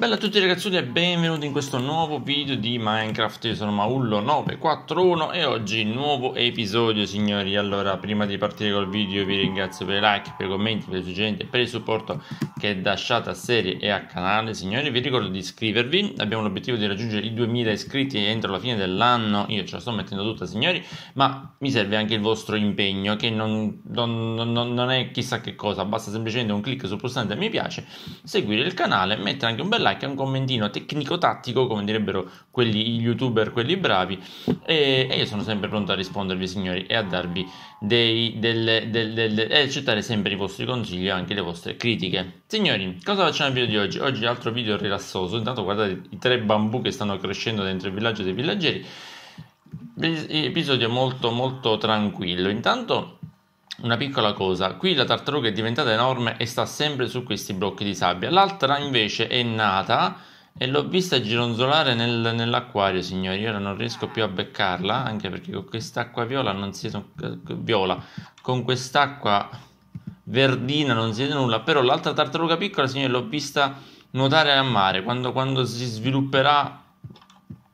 Bella a tutti ragazzi e benvenuti in questo nuovo video di Minecraft, io sono Maullo941 e oggi nuovo episodio signori Allora prima di partire col video vi ringrazio per i like, per i commenti, per i suggerimenti e per il supporto che lasciate a serie e a canale signori Vi ricordo di iscrivervi, abbiamo l'obiettivo di raggiungere i 2000 iscritti entro la fine dell'anno Io ce la sto mettendo tutta signori, ma mi serve anche il vostro impegno che non, non, non, non è chissà che cosa Basta semplicemente un clic sul pulsante mi piace, seguire il canale, mettere anche un bel like like, a un commentino tecnico-tattico, come direbbero quelli, gli youtuber, quelli bravi. E, e, io sono sempre pronto a rispondervi, signori, e a darvi dei, del, del, del, e accettare sempre i vostri consigli e anche le vostre critiche. Signori, cosa facciamo nel video di oggi? Oggi altro video rilassoso. Intanto guardate i tre bambù che stanno crescendo dentro il villaggio dei villaggeri. Episodio molto molto tranquillo. Intanto una piccola cosa, qui la tartaruga è diventata enorme e sta sempre su questi blocchi di sabbia. L'altra invece è nata e l'ho vista gironzolare nel, nell'acquario, signori. Ora non riesco più a beccarla, anche perché con quest'acqua viola non si viola. Con quest'acqua verdina non siete nulla, però l'altra tartaruga piccola, signori, l'ho vista nuotare a mare. Quando, quando si svilupperà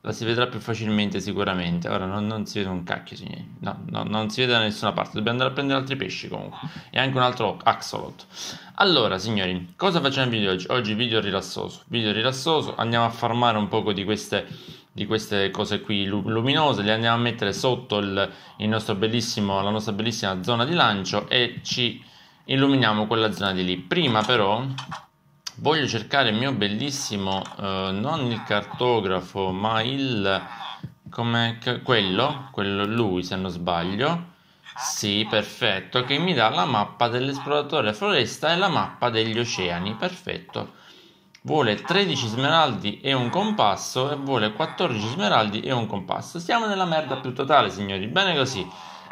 la si vedrà più facilmente sicuramente. Ora non, non si vede un cacchio, signori. No, no, non si vede da nessuna parte. Dobbiamo andare a prendere altri pesci comunque. E anche un altro axolot. Allora, signori, cosa facciamo in video oggi? Oggi video rilassoso. Video rilassoso. Andiamo a farmare un poco di queste, di queste cose qui luminose. Le andiamo a mettere sotto il, il nostro bellissimo, la nostra bellissima zona di lancio e ci illuminiamo quella zona di lì. Prima però voglio cercare il mio bellissimo, eh, non il cartografo, ma il... Come, quello, quello lui se non sbaglio. Sì, perfetto, che mi dà la mappa dell'esploratore foresta e la mappa degli oceani, perfetto. Vuole 13 smeraldi e un compasso e vuole 14 smeraldi e un compasso. Siamo nella merda più totale, signori, bene così.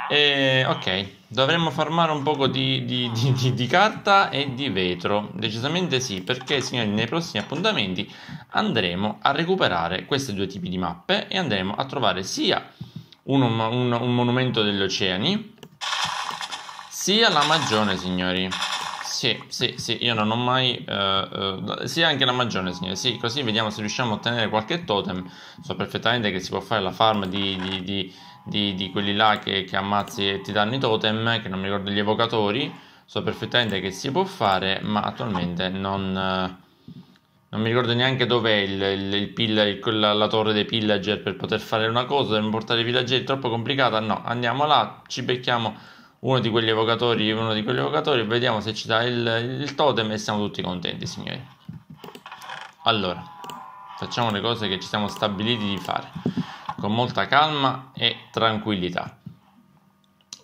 Eh, ok, dovremmo farmare un po' di, di, di, di, carta e di vetro, decisamente sì, perché signori nei prossimi appuntamenti andremo a recuperare questi due tipi di mappe e andremo a trovare sia un, un, un monumento degli oceani, sia la magione signori. Sì, sì, sì, io non ho mai... Uh, eh, uh, eh, sì, anche la magione, signore. Sì, così vediamo se riusciamo a ottenere qualche totem. So perfettamente che si può fare la farm di, di, di di, di quelli là che, che, ammazzi e ti danno i totem, che non mi ricordo gli evocatori, so perfettamente che si può fare, ma attualmente non, eh, non mi ricordo neanche dov'è il, il, il pill, la, la, torre dei pillager per poter fare una cosa, per portare i villager, è troppo complicata, no, andiamo là, ci becchiamo uno di quegli evocatori, uno di quegli evocatori, vediamo se ci dà il, il totem e siamo tutti contenti, signori. Allora, facciamo le cose che ci siamo stabiliti di fare con molta calma e tranquillità.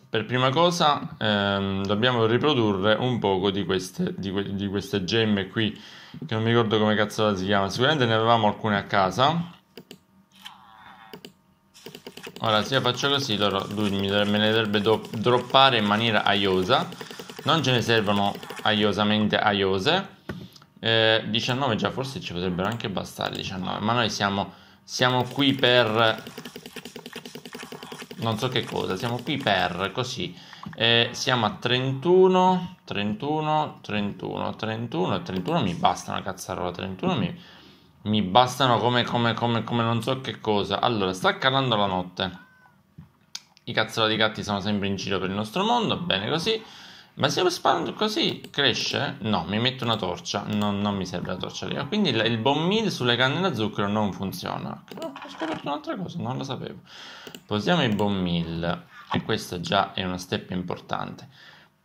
Per prima cosa ehm, dobbiamo riprodurre un poco di queste, di, que- di queste, gemme qui, che non mi ricordo come cazzo si chiama, sicuramente ne avevamo alcune a casa. Ora se io faccio così loro, lui mi, me ne dovrebbe do- droppare in maniera aiosa, non ce ne servono aiosamente aiose, eh, 19 già forse ci potrebbero anche bastare 19, ma noi siamo siamo qui per... Non so che cosa, siamo qui per così. Eh, siamo a 31, 31, 31, 31, 31 mi bastano, cazzarola, 31 mi, mi bastano come, come, come, come non so che cosa. Allora, sta calando la notte. I cazzarola di gatti sono sempre in giro per il nostro mondo, bene così. Ma se lo spando così cresce? No, mi metto una torcia. No, non mi serve la torcia lì. Ah, quindi il, il meal sulle canne da zucchero non funziona. Ah, ho scoperto un'altra cosa, non lo sapevo. Posiamo il bon meal. E questo già è una step importante.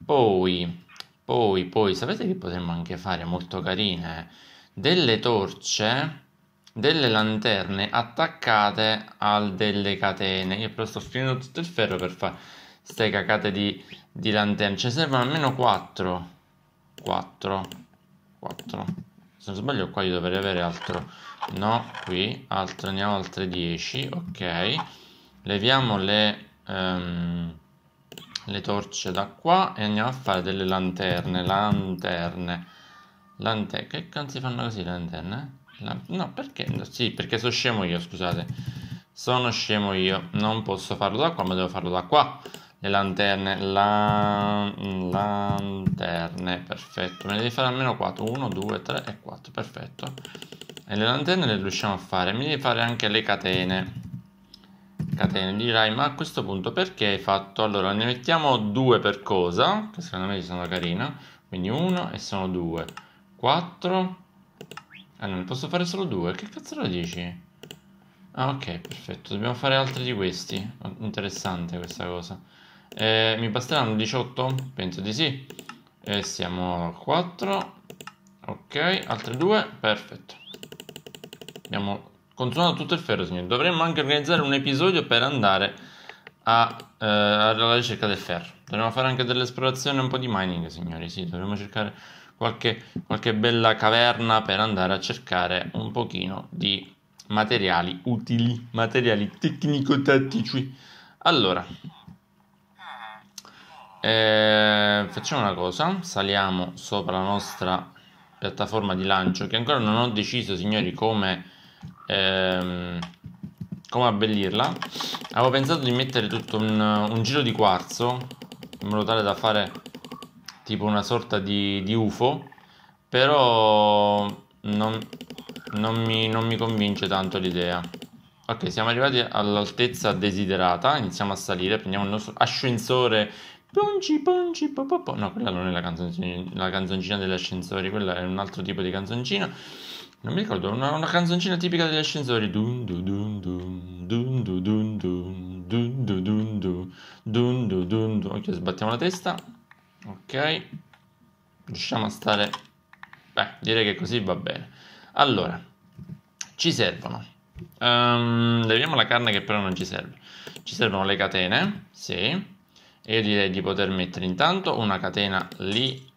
Poi, poi, poi, sapete che potremmo anche fare molto carine? Delle torce, delle lanterne attaccate a delle catene. Io però sto finendo tutto il ferro per fare Ste cacate di, di lanterne. Ce ne servono almeno 4. 4. 4. Se non sbaglio qua io dovrei avere altro. No, qui. Altro, ne ho altre 10. Ok. Leviamo le... Um, le torce da qua e andiamo a fare delle lanterne, lanterne, lanterne, che cazzo fanno così le lanterne? La... no, perché? Sì, perché sono scemo io, scusate, sono scemo io, non posso farlo da qua, ma devo farlo da qua. Le lanterne, la, lanterne, perfetto. Me ne devi fare almeno 4, 1, 2, 3 e 4, perfetto. E le lanterne le riusciamo a fare, mi devi fare anche le catene. Catene, dirai, ma a questo punto perché hai fatto? Allora, ne mettiamo due per cosa, che secondo me sono carina Quindi 1 e sono 2. 4. Ah, non ne posso fare solo 2. Che cazzo lo dici? Ah, ok, perfetto. Dobbiamo fare altri di questi. Interessante questa cosa. Eh, mi basteranno 18? Penso di sì. E eh, siamo a 4. Ok, altre due. Perfetto. Abbiamo consumato tutto il ferro, signori. Dovremmo anche organizzare un episodio per andare a, eh, alla ricerca del ferro. Dovremmo fare anche dell'esplorazione, un po' di mining, signori. Sì, dovremmo cercare qualche, qualche bella caverna per andare a cercare un pochino di materiali utili, materiali tecnico-tattici. Allora, eh, facciamo una cosa, saliamo sopra la nostra piattaforma di lancio che ancora non ho deciso signori come, ehm, come abbellirla. Avevo pensato di mettere tutto un, un, giro di quarzo in modo tale da fare tipo una sorta di, di UFO, però non, non, mi, non mi convince tanto l'idea. Ok, siamo arrivati all'altezza desiderata, iniziamo a salire, prendiamo il nostro ascensore Ponci, ponci, po, po, po. No, quella non è la canzoncina, la canzoncina degli ascensori, quella è un altro tipo di canzoncina. Non mi ricordo, una, una canzoncina tipica degli ascensori. Dun dun dun dun dun dun dun dun dun dun dun dun dun dun dun dun. Ok, sbattiamo la testa. Ok. Riusciamo a stare... Beh, direi che così va bene. Allora, ci servono. Um, leviamo la carne che però non ci serve. Ci servono le catene, sì io direi di poter mettere intanto una catena lì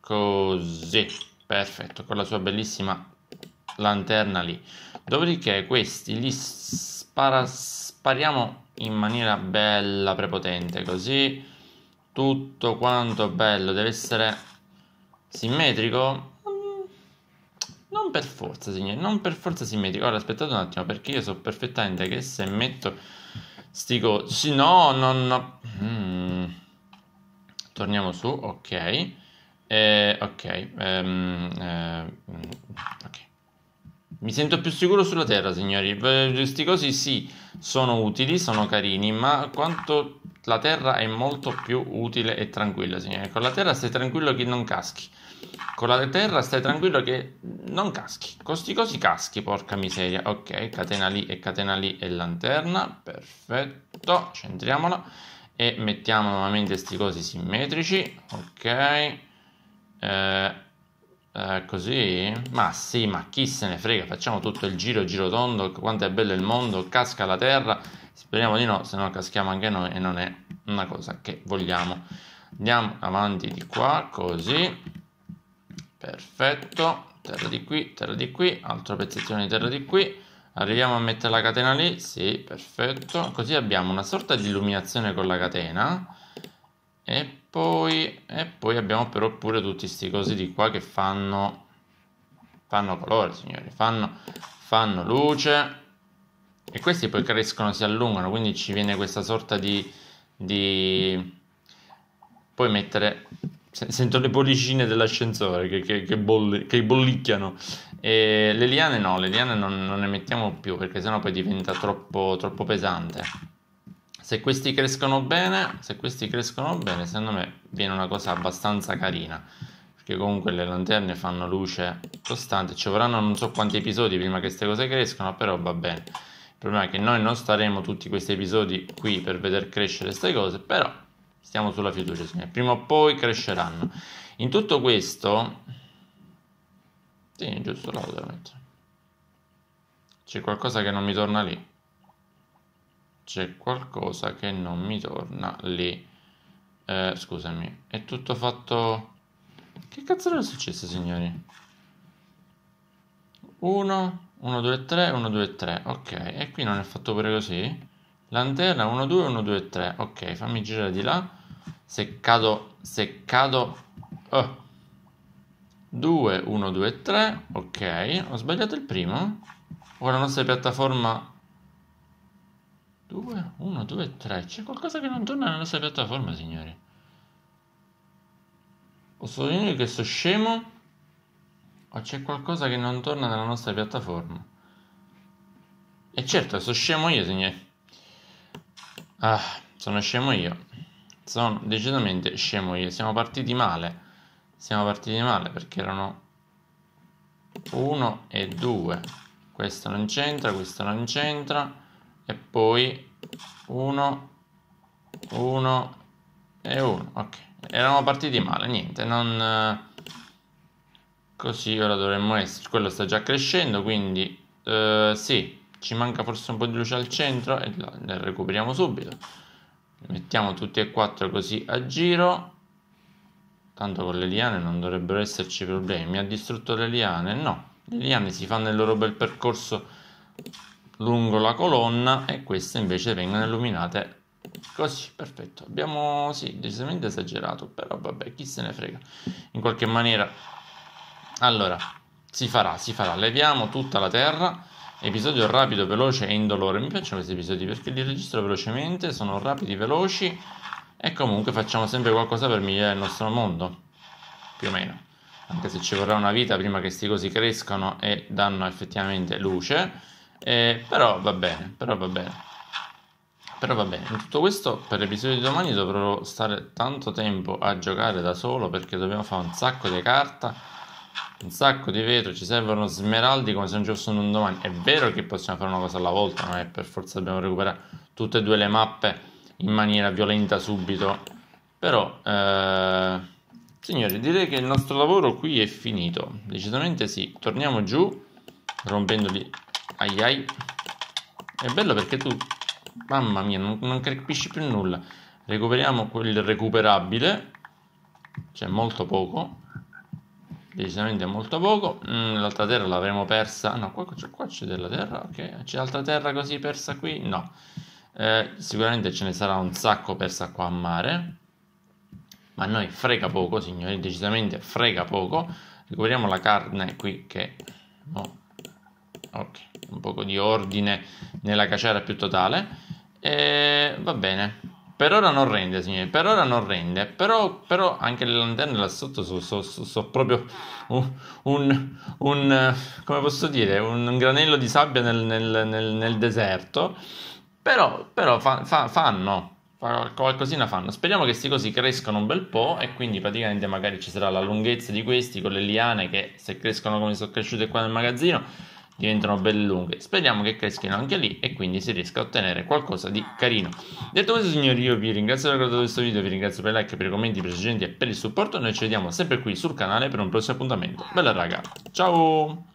così perfetto con la sua bellissima lanterna lì dopodiché questi li spara, spariamo in maniera bella prepotente così tutto quanto bello deve essere simmetrico mm, non per forza signori non per forza simmetrico ora aspettate un attimo perché io so perfettamente che se metto sti cosi no non no, mm torniamo su, ok, eh, ok, um, eh, ok. Mi sento più sicuro sulla terra, signori. Questi cosi sì, sono utili, sono carini, ma quanto la terra è molto più utile e tranquilla, signori. Con la terra stai tranquillo che non caschi. Con la terra stai tranquillo che non caschi. Costi questi cosi caschi, porca miseria. Ok, catena lì e catena lì e lanterna. Perfetto, centriamola e mettiamo nuovamente sti cosi simmetrici ok eh, eh, così ma sì ma chi se ne frega facciamo tutto il giro giro tondo quanto è bello il mondo casca la terra speriamo di no se no caschiamo anche noi e non è una cosa che vogliamo andiamo avanti di qua così perfetto terra di qui terra di qui altro pezzettino di terra di qui Arriviamo a mettere la catena lì, sì, perfetto. Così abbiamo una sorta di illuminazione con la catena. E poi, e poi abbiamo però pure tutti questi cosi di qua che fanno, fanno colore, signori. Fanno, fanno luce. E questi poi crescono, si allungano, quindi ci viene questa sorta di... di... Poi mettere... Sento le bollicine dell'ascensore che, che, che, boll che bollicchiano. E le liane no, le liane non, non, ne mettiamo più perché sennò poi diventa troppo, troppo pesante. Se questi crescono bene, se questi crescono bene, secondo me viene una cosa abbastanza carina. Perché comunque le lanterne fanno luce costante. Ci vorranno non so quanti episodi prima che queste cose crescono, però va bene. Il problema è che noi non staremo tutti questi episodi qui per vedere crescere queste cose, però stiamo sulla fiducia, signori. Prima o poi cresceranno. In tutto questo sì, giusto là lo mettere. C'è qualcosa che non mi torna lì. C'è qualcosa che non mi torna lì. Eh, scusami, è tutto fatto... Che cazzo è successo, signori? 1, 1, 2, 3, 1, 2, 3. Ok, e qui non è fatto pure così? Lanterna 1, 2, 1, 2, 3. Ok, fammi girare di là. Se cado... Se cado... Oh. 2, 1, 2, 3, ok, ho sbagliato il primo, ora la nostra piattaforma 2, 1, 2, 3, c'è qualcosa che non torna nella nostra piattaforma signori, posso dire che sono scemo o c'è qualcosa che non torna nella nostra piattaforma? E certo, sono scemo io signori, ah, sono scemo io, sono decisamente scemo io, siamo partiti male siamo partiti male perché erano 1 e 2 questo non c'entra questo non c'entra e poi 1 1 e 1 ok eravamo partiti male niente non eh, così ora dovremmo essere quello sta già crescendo quindi eh, sì ci manca forse un po' di luce al centro e la, la recuperiamo subito mettiamo tutti e quattro così a giro Tanto con le liane non dovrebbero esserci problemi. ha distrutto le liane? No. Le liane si fanno il loro bel percorso lungo la colonna e queste invece vengono illuminate così, perfetto. Abbiamo, sì, decisamente esagerato, però vabbè, chi se ne frega. In qualche maniera... Allora, si farà, si farà. Leviamo tutta la terra. Episodio rapido, veloce e indolore. Mi piacciono questi episodi perché li registro velocemente, sono rapidi, veloci e comunque facciamo sempre qualcosa per migliorare il nostro mondo, più o meno, anche se ci vorrà una vita prima che questi cosi crescano e danno effettivamente luce, eh, però va bene, però va bene. Però va bene, in tutto questo per l'episodio di domani dovrò stare tanto tempo a giocare da solo perché dobbiamo fare un sacco di carta, un sacco di vetro, ci servono smeraldi come se non ci fossero un domani. È vero che possiamo fare una cosa alla volta, ma è per forza dobbiamo recuperare tutte e due le mappe in maniera violenta subito. Però, eh, signori, direi che il nostro lavoro qui è finito. Decisamente sì. Torniamo giù, rompendoli. Ai ai. È bello perché tu, mamma mia, non, non capisci più nulla. Recuperiamo quel recuperabile. C'è molto poco. Decisamente molto poco. Mm, l'altra terra l'avremo persa. No, qua, qua c'è della terra. Ok, c'è altra terra così persa qui? No. Eh, sicuramente ce ne sarà un sacco persa qua a mare, ma a noi frega poco, signori, decisamente frega poco. Recuperiamo la carne qui che... Oh, ok, un po' di ordine nella caciara più totale. E va bene. Per ora non rende, signori, per ora non rende, però, però anche le lanterne là sotto sono so, so, so proprio un, un, un, eh, come posso dire, un, granello di sabbia nel, nel, nel, nel deserto però, però fa, fa, fanno, qualcosina fanno. Speriamo che questi cosi crescano un bel po' e quindi praticamente magari ci sarà la lunghezza di questi con le liane che se crescono come sono cresciute qua nel magazzino diventano belle lunghe. Speriamo che crescano anche lì e quindi si riesca a ottenere qualcosa di carino. Detto questo signori io vi ringrazio per aver guardato questo video, vi ringrazio per i like, per i commenti, per e per il supporto. Noi ci vediamo sempre qui sul canale per un prossimo appuntamento. Bella raga, ciao!